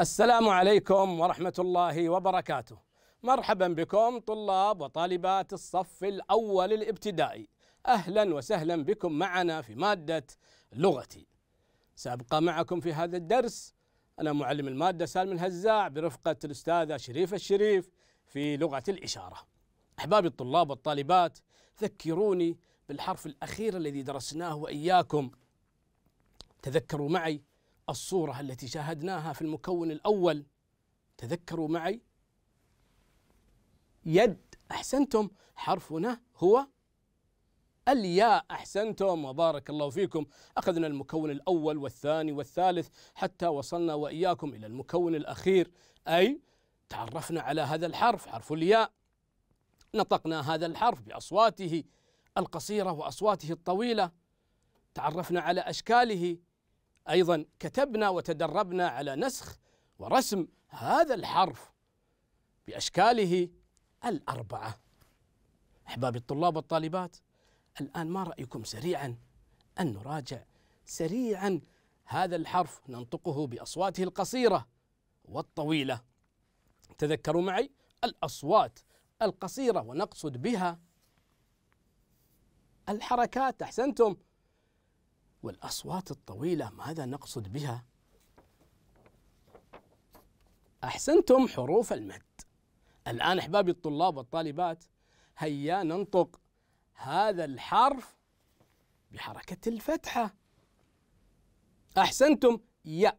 السلام عليكم ورحمة الله وبركاته. مرحبا بكم طلاب وطالبات الصف الأول الابتدائي. أهلا وسهلا بكم معنا في مادة لغتي. سأبقى معكم في هذا الدرس أنا معلم المادة سالم الهزاع برفقة الأستاذة شريف الشريف في لغة الإشارة. أحبابي الطلاب والطالبات ذكروني بالحرف الأخير الذي درسناه وإياكم. تذكروا معي الصورة التي شاهدناها في المكون الأول تذكروا معي يد أحسنتم حرفنا هو الياء أحسنتم وبارك الله فيكم أخذنا المكون الأول والثاني والثالث حتى وصلنا وإياكم إلى المكون الأخير أي تعرفنا على هذا الحرف حرف الياء نطقنا هذا الحرف بأصواته القصيرة وأصواته الطويلة تعرفنا على أشكاله ايضا كتبنا وتدربنا على نسخ ورسم هذا الحرف باشكاله الاربعه احبابي الطلاب والطالبات الان ما رايكم سريعا ان نراجع سريعا هذا الحرف ننطقه باصواته القصيره والطويله تذكروا معي الاصوات القصيره ونقصد بها الحركات احسنتم والأصوات الطويلة ماذا نقصد بها؟ أحسنتم حروف المد الآن أحبابي الطلاب والطالبات هيا ننطق هذا الحرف بحركة الفتحة أحسنتم يا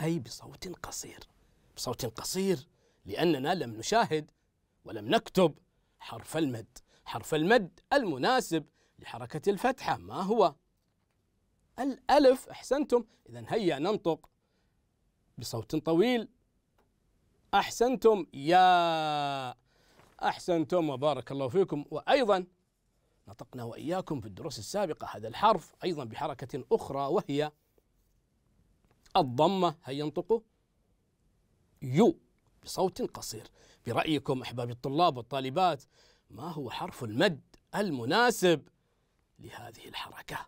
أي بصوت قصير بصوت قصير لأننا لم نشاهد ولم نكتب حرف المد حرف المد المناسب لحركة الفتحة ما هو؟ الألف أحسنتم إذا هيا ننطق بصوت طويل أحسنتم يا أحسنتم وبارك الله فيكم وأيضا نطقنا وإياكم في الدروس السابقة هذا الحرف أيضا بحركة أخرى وهي الضمة هيا انطقوا يو بصوت قصير برأيكم أحباب الطلاب والطالبات ما هو حرف المد المناسب لهذه الحركة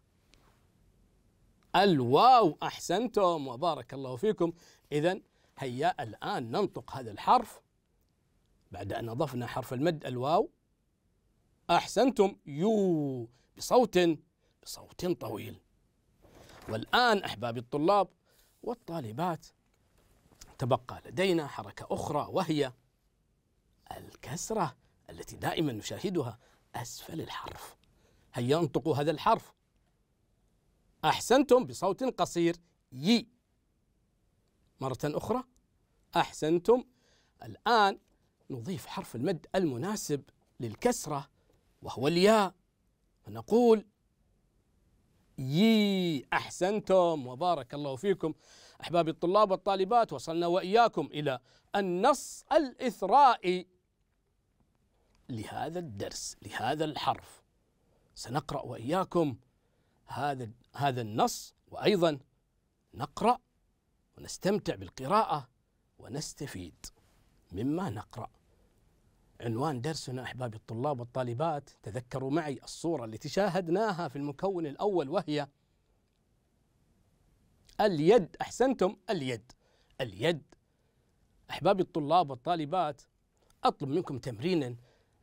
الواو أحسنتم وبارك الله فيكم إذا هيا الآن ننطق هذا الحرف بعد أن أضفنا حرف المد الواو أحسنتم يو بصوت بصوت طويل والآن أحبابي الطلاب والطالبات تبقى لدينا حركة أخرى وهي الكسرة التي دائما نشاهدها أسفل الحرف هيا انطقوا هذا الحرف أحسنتم بصوت قصير يي مرة أخرى أحسنتم الآن نضيف حرف المد المناسب للكسرة وهو الياء فنقول يي أحسنتم وبارك الله فيكم أحبابي الطلاب والطالبات وصلنا وإياكم إلى النص الإثرائي لهذا الدرس لهذا الحرف سنقرأ وإياكم هذا هذا النص وأيضا نقرأ ونستمتع بالقراءة ونستفيد مما نقرأ. عنوان درسنا أحبابي الطلاب والطالبات تذكروا معي الصورة التي شاهدناها في المكون الأول وهي اليد أحسنتم اليد اليد أحبابي الطلاب والطالبات أطلب منكم تمرينا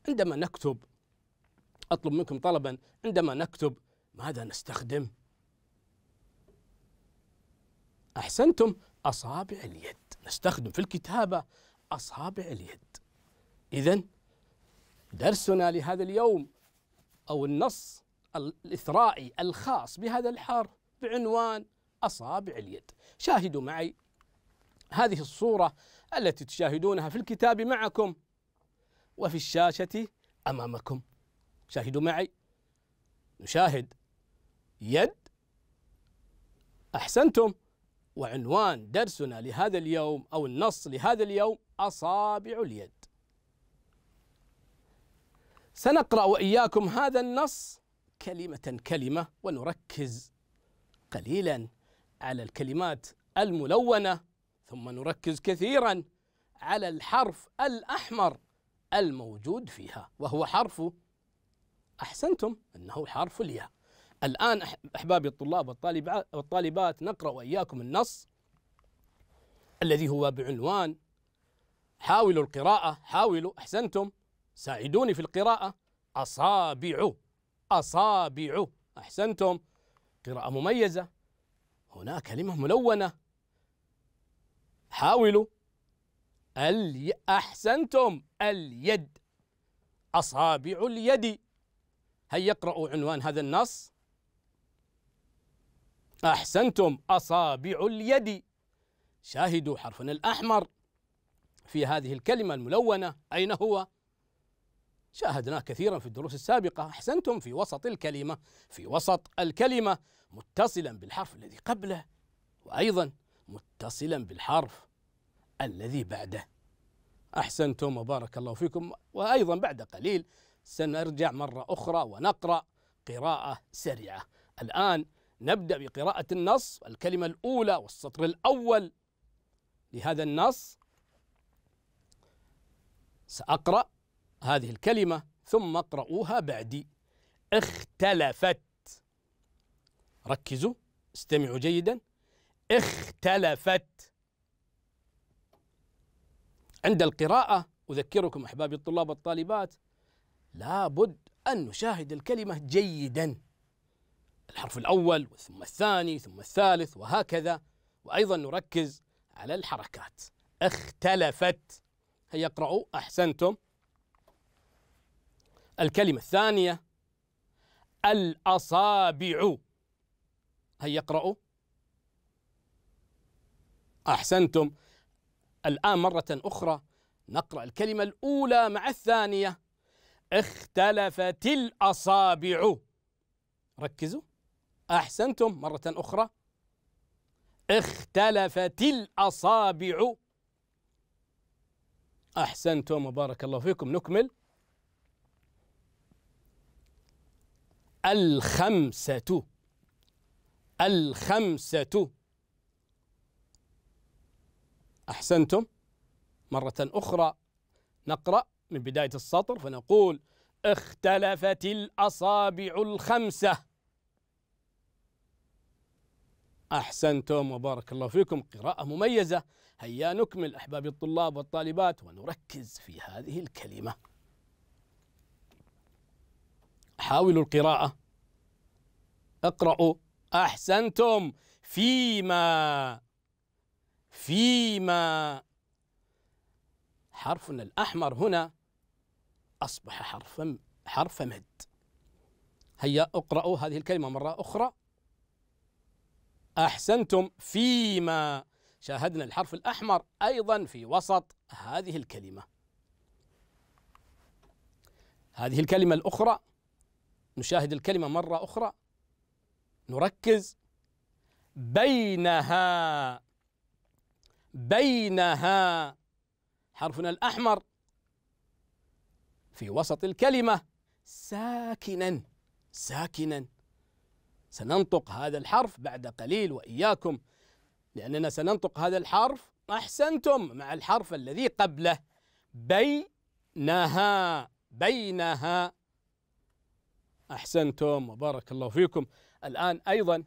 عندما نكتب أطلب منكم طلبا عندما نكتب ماذا نستخدم؟ أحسنتم أصابع اليد نستخدم في الكتابة أصابع اليد إذا درسنا لهذا اليوم أو النص الإثرائي الخاص بهذا الحرف بعنوان أصابع اليد شاهدوا معي هذه الصورة التي تشاهدونها في الكتاب معكم وفي الشاشة أمامكم شاهدوا معي نشاهد يد أحسنتم وعنوان درسنا لهذا اليوم أو النص لهذا اليوم أصابع اليد سنقرأ وإياكم هذا النص كلمة كلمة ونركز قليلا على الكلمات الملونة ثم نركز كثيرا على الحرف الأحمر الموجود فيها وهو حرف أحسنتم أنه حرف الياء الآن أحبابي الطلاب والطالبات نقرأ وإياكم النص الذي هو بعنوان حاولوا القراءة حاولوا أحسنتم ساعدوني في القراءة أصابع أصابع أحسنتم قراءة مميزة هنا كلمة ملونة حاولوا الي أحسنتم اليد أصابع اليد هيا اقرأوا عنوان هذا النص؟ أحسنتم أصابع اليد شاهدوا حرفنا الأحمر في هذه الكلمة الملونة أين هو؟ شاهدناه كثيرا في الدروس السابقة أحسنتم في وسط الكلمة في وسط الكلمة متصلا بالحرف الذي قبله وأيضا متصلا بالحرف الذي بعده أحسنتم وبارك الله فيكم وأيضا بعد قليل سنرجع مرة أخرى ونقرأ قراءة سريعة الآن نبدأ بقراءة النص الكلمة الأولى والسطر الأول لهذا النص سأقرأ هذه الكلمة ثم اقرأوها بعدي اختلفت ركزوا استمعوا جيدا اختلفت عند القراءة أذكركم أحبابي الطلاب والطالبات لابد أن نشاهد الكلمة جيدا الحرف الأول ثم الثاني ثم الثالث وهكذا وأيضا نركز على الحركات اختلفت هيا اقرأوا أحسنتم الكلمة الثانية الأصابع هيا اقرأوا أحسنتم الآن مرة أخرى نقرأ الكلمة الأولى مع الثانية اختلفت الأصابع ركزوا أحسنتم مرة أخرى اختلفت الأصابع أحسنتم وبارك الله فيكم نكمل الخمسة الخمسة أحسنتم مرة أخرى نقرأ من بداية السطر فنقول اختلفت الأصابع الخمسة أحسنتم وبارك الله فيكم قراءة مميزة هيا نكمل أحبابي الطلاب والطالبات ونركز في هذه الكلمة حاولوا القراءة اقرأوا أحسنتم فيما فيما حرفنا الأحمر هنا أصبح حرفا حرف مد هيا اقرأوا هذه الكلمة مرة أخرى أحسنتم فيما شاهدنا الحرف الأحمر أيضا في وسط هذه الكلمة هذه الكلمة الأخرى نشاهد الكلمة مرة أخرى نركز بينها بينها حرفنا الأحمر في وسط الكلمة ساكنا ساكنا سننطق هذا الحرف بعد قليل وإياكم لأننا سننطق هذا الحرف أحسنتم مع الحرف الذي قبله بينها بينها أحسنتم وبارك الله فيكم الآن أيضا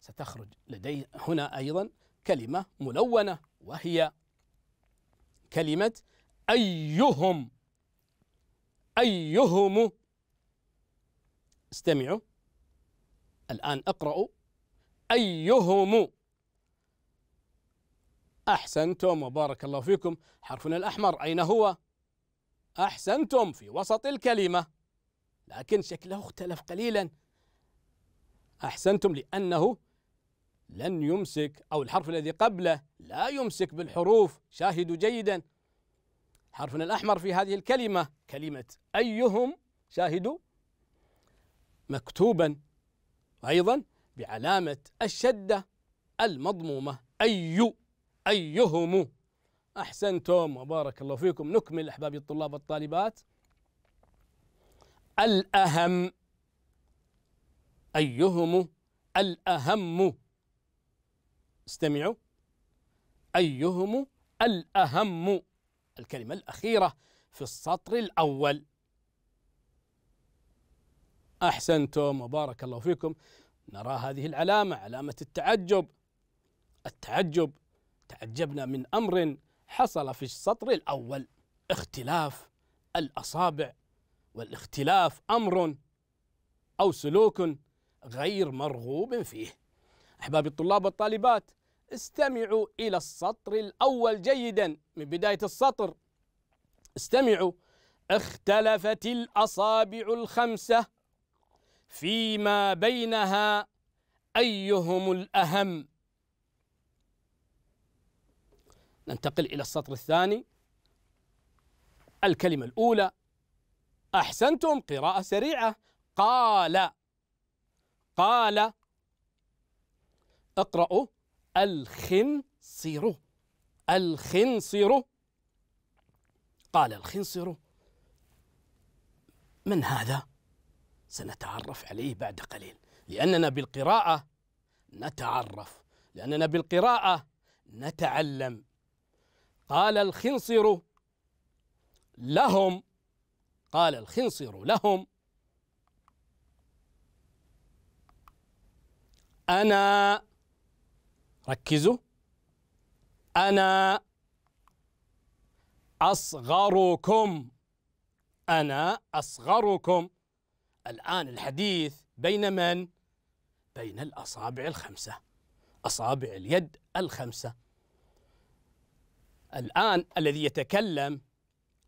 ستخرج لدي هنا أيضا كلمة ملونة وهي كلمة أيهم أيهم استمعوا الآن اقرأوا أيهم أحسنتم وبارك الله فيكم حرفنا الأحمر أين هو؟ أحسنتم في وسط الكلمة لكن شكله اختلف قليلا أحسنتم لأنه لن يمسك أو الحرف الذي قبله لا يمسك بالحروف شاهدوا جيدا حرفنا الأحمر في هذه الكلمة كلمة أيهم شاهدوا مكتوبا أيضا بعلامة الشدة المضمومة أي أيهم أحسنتم وبارك الله فيكم نكمل أحبابي الطلاب والطالبات الأهم أيهم الأهم استمعوا أيهم الأهم الكلمة الأخيرة في السطر الأول أحسنتم وبارك الله فيكم نرى هذه العلامة علامة التعجب التعجب تعجبنا من أمر حصل في السطر الأول اختلاف الأصابع والاختلاف أمر أو سلوك غير مرغوب فيه أحبابي الطلاب والطالبات استمعوا إلى السطر الأول جيدا من بداية السطر استمعوا اختلفت الأصابع الخمسة فيما بينها أيهم الأهم ننتقل إلى السطر الثاني الكلمة الأولى أحسنتم قراءة سريعة قال قال اقرأوا الخنصر الخنصر قال الخنصر من هذا سنتعرف عليه بعد قليل لأننا بالقراءة نتعرف لأننا بالقراءة نتعلم قال الخنصر لهم قال الخنصر لهم أنا ركزوا أنا أصغركم أنا أصغركم الآن الحديث بين من؟ بين الأصابع الخمسة أصابع اليد الخمسة الآن الذي يتكلم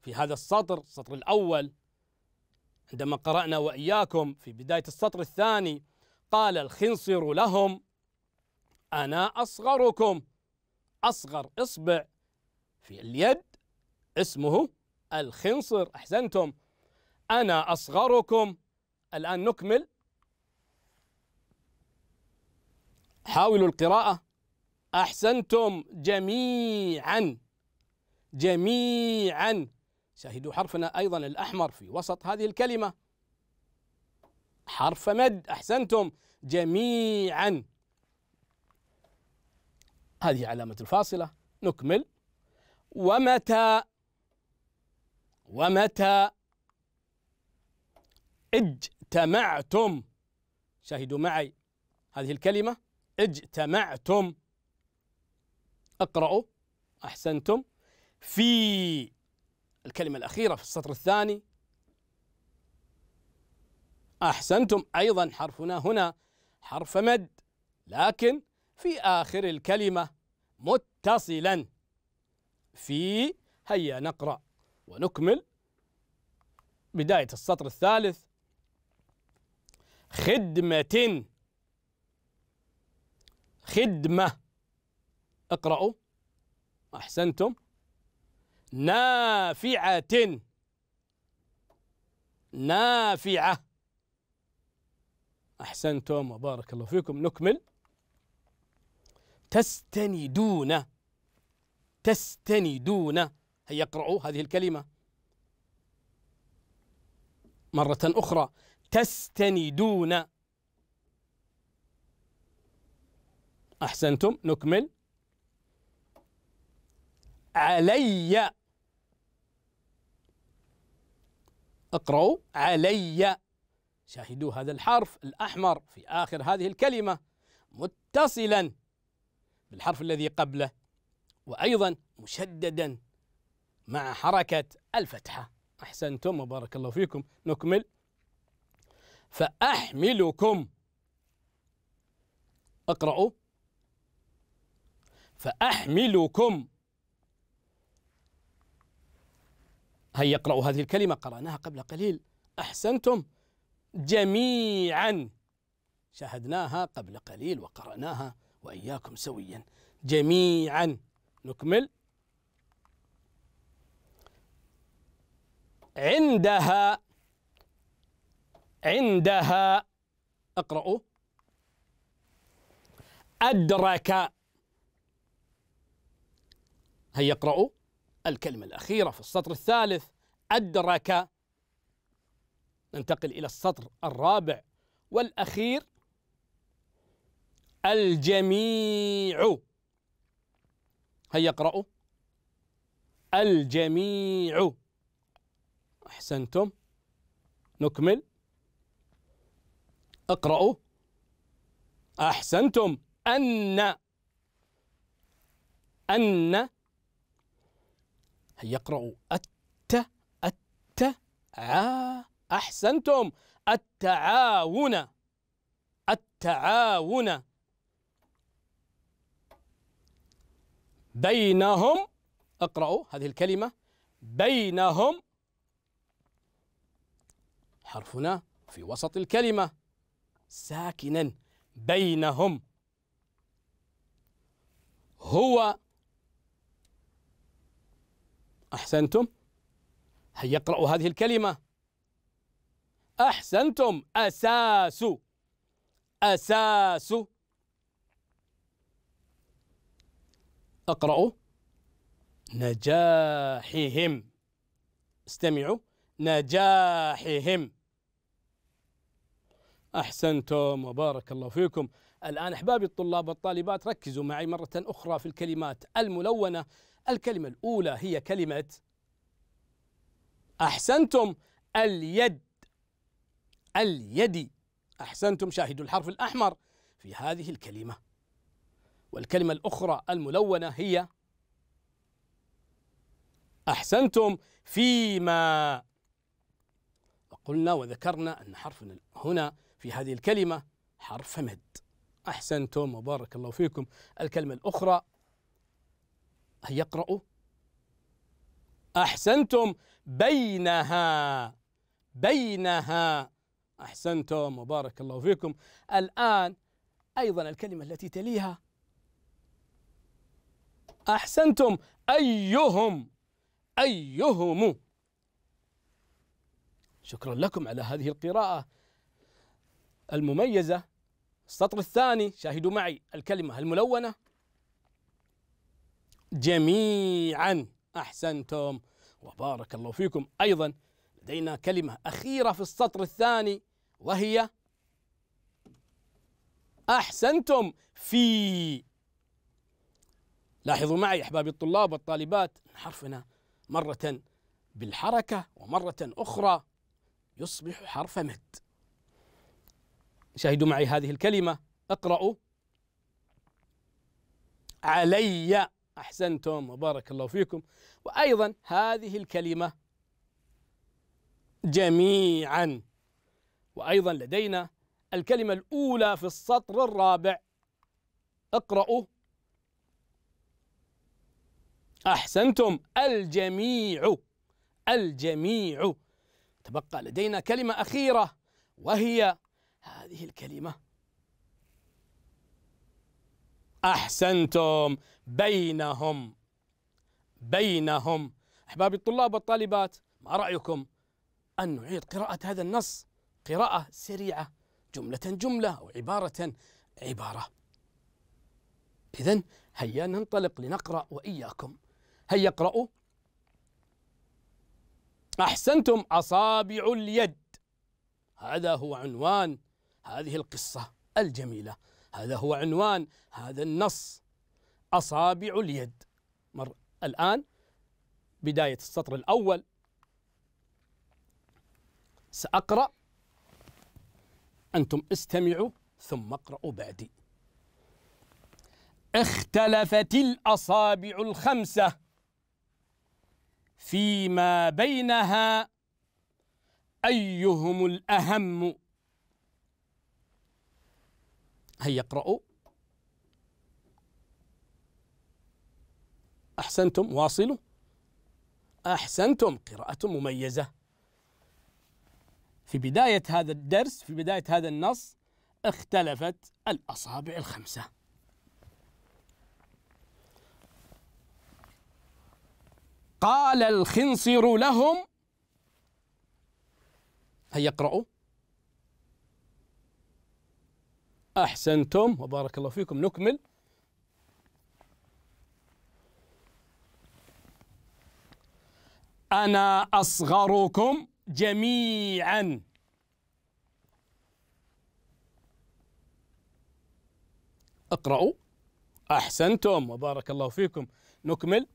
في هذا السطر السطر الأول عندما قرأنا وإياكم في بداية السطر الثاني قال الخنصر لهم أنا أصغركم أصغر إصبع في اليد اسمه الخنصر أحسنتم أنا أصغركم الآن نكمل حاولوا القراءة أحسنتم جميعا جميعا شاهدوا حرفنا أيضا الأحمر في وسط هذه الكلمة حرف مد أحسنتم جميعا هذه علامة الفاصلة نكمل ومتى ومتى اجتمعتم شاهدوا معي هذه الكلمة اجتمعتم اقرأوا أحسنتم في الكلمة الأخيرة في السطر الثاني أحسنتم أيضا حرفنا هنا حرف مد لكن في آخر الكلمة متصلا في هيا نقرأ ونكمل بداية السطر الثالث خدمة خدمة اقرأوا أحسنتم نافعة نافعة أحسنتم وبارك الله فيكم نكمل تستندون تستندون هيا اقرأوا هذه الكلمة مرة أخرى تستندون أحسنتم نكمل علي اقرأوا علي شاهدوا هذا الحرف الأحمر في آخر هذه الكلمة متصلا بالحرف الذي قبله وأيضا مشددا مع حركة الفتحة أحسنتم وبارك الله فيكم نكمل فأحملكم اقرأوا فأحملكم هيا اقرأوا هذه الكلمة قرأناها قبل قليل أحسنتم جميعا شاهدناها قبل قليل وقرأناها وإياكم سويا جميعا نكمل عندها عندها اقرأوا أدرك هيا اقرأوا الكلمة الأخيرة في السطر الثالث أدرك ننتقل إلى السطر الرابع والأخير الجميع هيا اقرأوا الجميع أحسنتم نكمل اقرأوا أحسنتم أن أن هيا اقرأوا الت الت ع أحسنتم التعاون التعاون بينهم اقرأوا هذه الكلمة بينهم حرفنا في وسط الكلمة ساكنا بينهم هو أحسنتم هيا اقرأوا هذه الكلمة أحسنتم أساس أساس أقرأ نجاحهم استمعوا نجاحهم أحسنتم وبارك الله فيكم الآن أحبابي الطلاب والطالبات ركزوا معي مرة أخرى في الكلمات الملونة الكلمة الأولى هي كلمة أحسنتم اليد اليد أحسنتم شاهدوا الحرف الأحمر في هذه الكلمة والكلمة الأخرى الملونة هي أحسنتم فيما قلنا وذكرنا أن حرفنا هنا في هذه الكلمة حرف مد أحسنتم وبارك الله فيكم الكلمة الأخرى هي يقرأ أحسنتم بينها بينها أحسنتم وبارك الله فيكم الآن أيضا الكلمة التي تليها أحسنتم أيهم أيهم شكرا لكم على هذه القراءة المميزة السطر الثاني شاهدوا معي الكلمة الملونة جميعا أحسنتم وبارك الله فيكم أيضا لدينا كلمة أخيرة في السطر الثاني وهي أحسنتم في لاحظوا معي أحبابي الطلاب والطالبات حرفنا مرة بالحركة ومرة أخرى يصبح حرف مد شاهدوا معي هذه الكلمة اقرأوا علي أحسنتم وبارك الله فيكم وأيضا هذه الكلمة جميعا وأيضا لدينا الكلمة الأولى في السطر الرابع اقرأوا أحسنتم الجميع الجميع تبقى لدينا كلمة أخيرة وهي هذه الكلمة أحسنتم بينهم بينهم أحبابي الطلاب والطالبات ما رأيكم أن نعيد قراءة هذا النص قراءة سريعة جملة جملة أو عبارة عبارة إذا هيا ننطلق لنقرأ وإياكم هيا اقرأوا أحسنتم أصابع اليد هذا هو عنوان هذه القصة الجميلة هذا هو عنوان هذا النص أصابع اليد مر الآن بداية السطر الأول سأقرأ أنتم استمعوا ثم اقرأوا بعدي اختلفت الأصابع الخمسة فيما بينها أيهم الأهم هيا اقرأوا أحسنتم واصلوا أحسنتم قراءة مميزة في بداية هذا الدرس في بداية هذا النص اختلفت الأصابع الخمسة قال الخنصر لهم هيا اقرأوا أحسنتم وبارك الله فيكم نكمل أنا أصغركم جميعا اقرأوا أحسنتم وبارك الله فيكم نكمل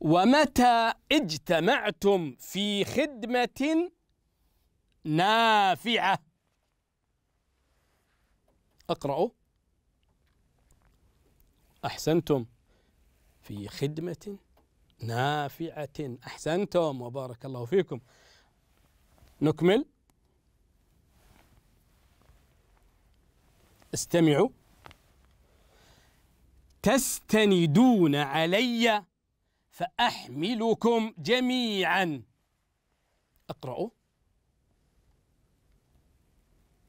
ومتى اجتمعتم في خدمة نافعة اقرأوا أحسنتم في خدمة نافعة أحسنتم وبارك الله فيكم نكمل استمعوا تستندون علي فأحملكم جميعا اقرأوا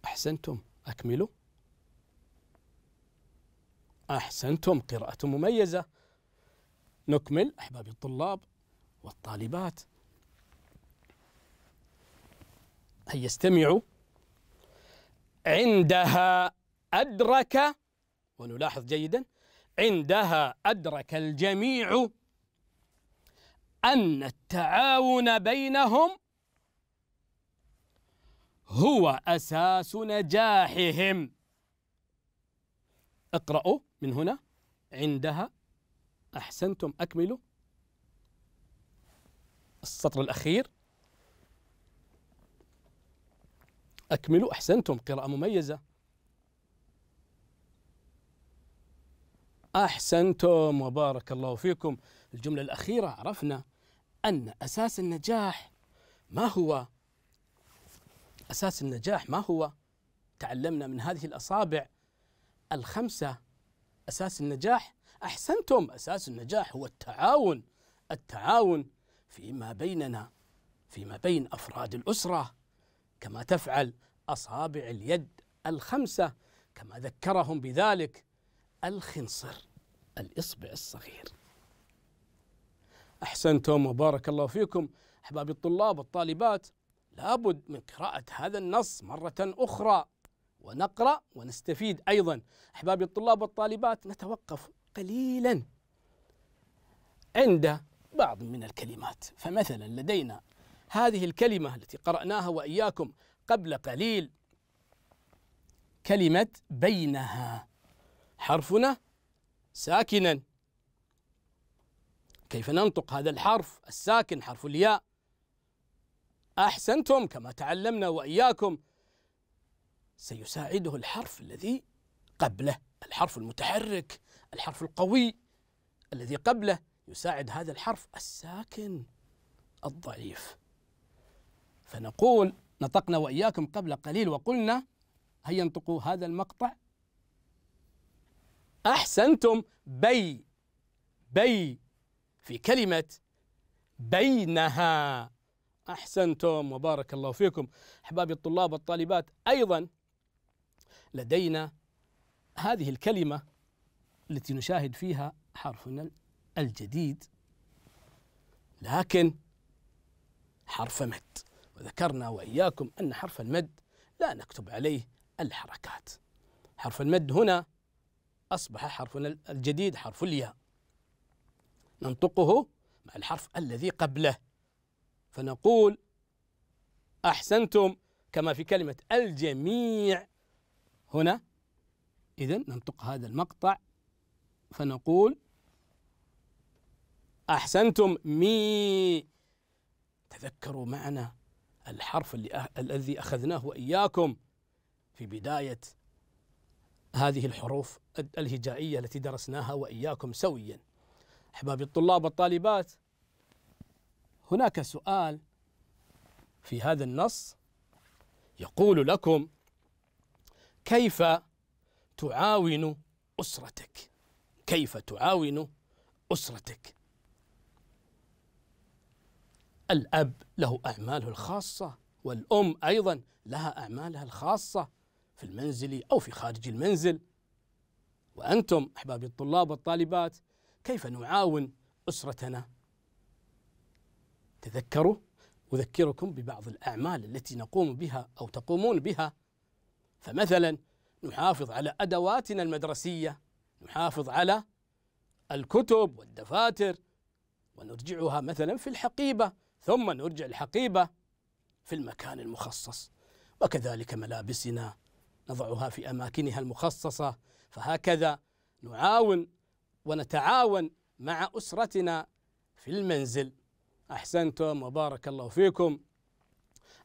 أحسنتم أكملوا أحسنتم قراءة مميزة نكمل أحبابي الطلاب والطالبات هيا يستمعوا عندها أدرك ونلاحظ جيدا عندها أدرك الجميع أن التعاون بينهم هو أساس نجاحهم اقرأوا من هنا عندها أحسنتم أكملوا السطر الأخير أكملوا أحسنتم قراءة مميزة أحسنتم وبارك الله فيكم الجملة الأخيرة عرفنا أن أساس النجاح ما هو أساس النجاح ما هو تعلمنا من هذه الأصابع الخمسة أساس النجاح أحسنتم أساس النجاح هو التعاون التعاون فيما بيننا فيما بين أفراد الأسرة كما تفعل أصابع اليد الخمسة كما ذكرهم بذلك الخنصر الإصبع الصغير أحسنتم وبارك الله فيكم أحبابي الطلاب والطالبات لابد من قراءة هذا النص مرة أخرى ونقرأ ونستفيد أيضا أحبابي الطلاب والطالبات نتوقف قليلا عند بعض من الكلمات فمثلا لدينا هذه الكلمة التي قرأناها وإياكم قبل قليل كلمة بينها حرفنا ساكنا كيف ننطق هذا الحرف الساكن حرف الياء أحسنتم كما تعلمنا وإياكم سيساعده الحرف الذي قبله الحرف المتحرك الحرف القوي الذي قبله يساعد هذا الحرف الساكن الضعيف فنقول نطقنا وإياكم قبل قليل وقلنا هيا انطقوا هذا المقطع أحسنتم بي بي في كلمة بينها أحسنتم وبارك الله فيكم أحبابي الطلاب والطالبات أيضا لدينا هذه الكلمة التي نشاهد فيها حرفنا الجديد لكن حرف مد وذكرنا وإياكم أن حرف المد لا نكتب عليه الحركات حرف المد هنا أصبح حرفنا الجديد حرف الياء ننطقه مع الحرف الذي قبله فنقول أحسنتم كما في كلمة الجميع هنا إذا ننطق هذا المقطع فنقول أحسنتم مي تذكروا معنا الحرف اللي أه-، الذي أخذناه وإياكم في بداية هذه الحروف الهجائية التي درسناها وإياكم سويا أحبابي الطلاب والطالبات هناك سؤال في هذا النص يقول لكم كيف تعاون أسرتك كيف تعاون أسرتك الأب له أعماله الخاصة والأم أيضا لها أعمالها الخاصة في المنزل أو في خارج المنزل وأنتم أحبابي الطلاب والطالبات كيف نعاون أسرتنا تذكروا أذكركم ببعض الأعمال التي نقوم بها أو تقومون بها فمثلا نحافظ على أدواتنا المدرسية نحافظ على الكتب والدفاتر ونرجعها مثلا في الحقيبة ثم نرجع الحقيبة في المكان المخصص وكذلك ملابسنا نضعها في أماكنها المخصصة فهكذا نعاون ونتعاون مع أسرتنا في المنزل أحسنتم وبارك الله فيكم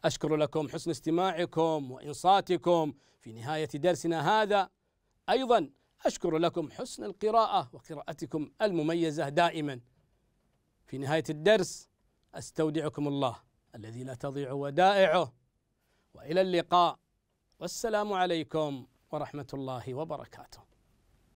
أشكر لكم حسن استماعكم وإنصاتكم في نهاية درسنا هذا أيضا أشكر لكم حسن القراءة وقراءتكم المميزة دائما في نهاية الدرس أستودعكم الله الذي لا تضيع ودائعه وإلى اللقاء والسلام عليكم ورحمة الله وبركاته